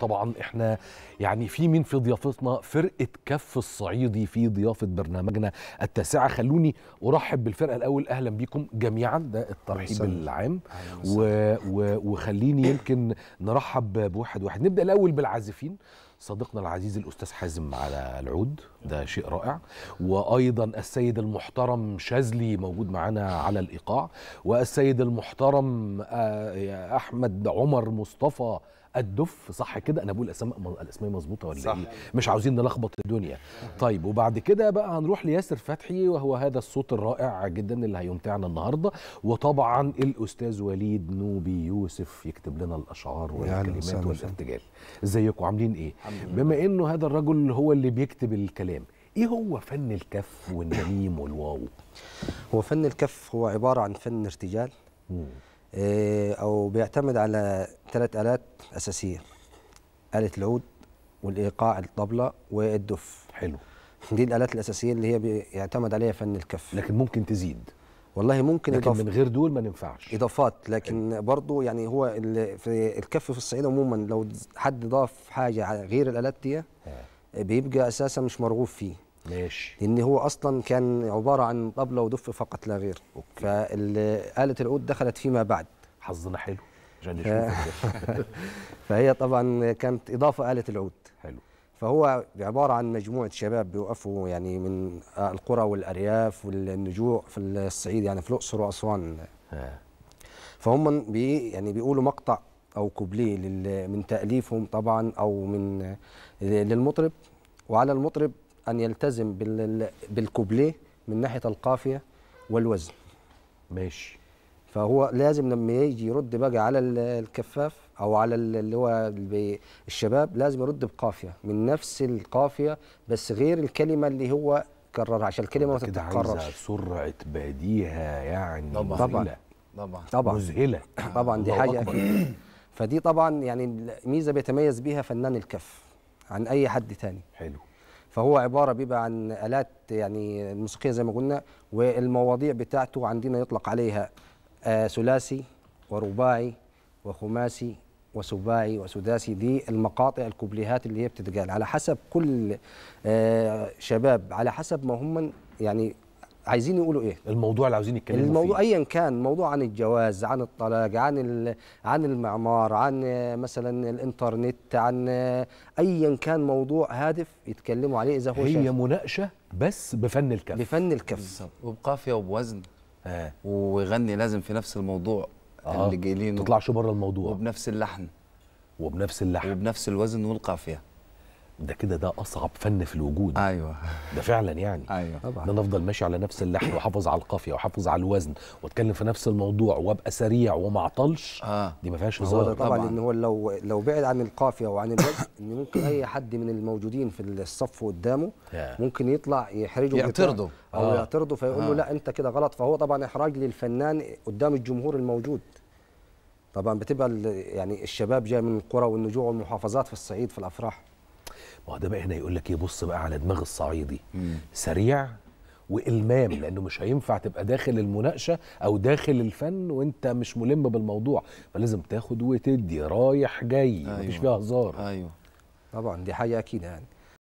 طبعا احنا يعني في مين في ضيافتنا فرقه كف الصعيدي في ضيافه برنامجنا التاسعه خلوني ارحب بالفرقه الاول اهلا بيكم جميعا ده الترحيب العام و... و... وخليني يمكن نرحب بواحد واحد نبدا الاول بالعازفين صديقنا العزيز الاستاذ حازم على العود ده شيء رائع وايضا السيد المحترم شاذلي موجود معانا على الايقاع والسيد المحترم آه، احمد عمر مصطفى الدف صح كده انا بقول الاسماء الاسماء مظبوطه ولا صح. إيه؟ مش عاوزين نلخبط الدنيا طيب وبعد كده بقى هنروح لياسر فتحي وهو هذا الصوت الرائع جدا اللي هيمتعنا النهارده وطبعا الاستاذ وليد نوبي يوسف يكتب لنا الاشعار والكلمات والارتجال ازيكم عاملين ايه بما انه هذا الرجل هو اللي بيكتب الكلام ايه هو فن الكف والنميم والواو هو فن الكف هو عباره عن فن ارتجال إيه او بيعتمد على ثلاث الات اساسيه اله العود والايقاع الطبله والدف حلو دي الالات الاساسيه اللي هي بيعتمد عليها فن الكف لكن ممكن تزيد والله ممكن لكن من غير دول ما ننفعش اضافات لكن برضه يعني هو في الكف في الصعيد عموما لو حد ضاف حاجه غير الالات دي آه. بيبقى اساسا مش مرغوب فيه ماشي لان هو اصلا كان عباره عن طبله ودف فقط لا غير أوكي. فآلة العود دخلت فيما بعد حظنا حلو عشان نشوف فهي طبعا كانت اضافه آلة العود حلو فهو عبارة عن مجموعة شباب بيوقفوا يعني من القرى والأرياف والنجوع في الصعيد يعني في الأقصر وأسوان فهم بي يعني بيقولوا مقطع أو كوبليه من تأليفهم طبعا أو من للمطرب وعلى المطرب أن يلتزم بالكوبليه من ناحية القافية والوزن ماشي فهو لازم لما يجي يرد بقى على الكفاف او على اللي هو الشباب لازم يرد بقافيه من نفس القافيه بس غير الكلمه اللي هو كررها عشان الكلمه ما تتكررش سرعه بديهه يعني طبعا مزهلة. طبعا طبعا مذهله طبعا دي حاجه اكيد فدي طبعا يعني ميزه بيتميز بيها فنان الكف عن اي حد تاني حلو فهو عباره بيبقى عن الات يعني الموسيقيه زي ما قلنا والمواضيع بتاعته عندنا يطلق عليها آه، ثلاثي ورباعي وخماسي وسباعي وسداسي دي المقاطع الكوبليهات اللي هي بتتقال على حسب كل آه، شباب على حسب ما هم يعني عايزين يقولوا ايه الموضوع اللي عاوزين يتكلموا الموضوع فيه. ايا كان موضوع عن الجواز عن الطلاق عن عن المعمار عن آه، مثلا الانترنت عن ايا كان موضوع هادف يتكلموا عليه اذا هو هي شايف. مناقشه بس بفن الكف بفن الكف بالظبط وبقافيه وبوزن آه. ويغني لازم في نفس الموضوع آه. اللي جايلينه تطلعش بره الموضوع وبنفس اللحن وبنفس اللحن وبنفس الوزن والقافيه ده كده ده اصعب فن في الوجود ايوه ده فعلا يعني ايوه طبعا ده انا افضل ماشي على نفس اللحن واحافظ على القافيه واحافظ على الوزن واتكلم في نفس الموضوع وابقى سريع وما اعطلش آه. دي ما فيهاش هزار طبعا, طبعا ان هو لو لو بعد عن القافيه وعن الوزن ان ممكن اي حد من الموجودين في الصف قدامه ممكن يطلع يحرجه يعترضه او آه. يعترضه فيقول له آه. لا انت كده غلط فهو طبعا احراج للفنان قدام الجمهور الموجود طبعا بتبقى يعني الشباب جاي من القرى والنجوع والمحافظات في الصعيد في الافراح ما هو ده بقى هنا يقول لك ايه بص بقى على دماغ الصعيدي مم. سريع والمام لانه مش هينفع تبقى داخل المناقشه او داخل الفن وانت مش ملم بالموضوع فلازم تاخد وتدي رايح جاي أيوة. مفيش فيها هزار ايوه طبعا دي حاجه اكيد يعني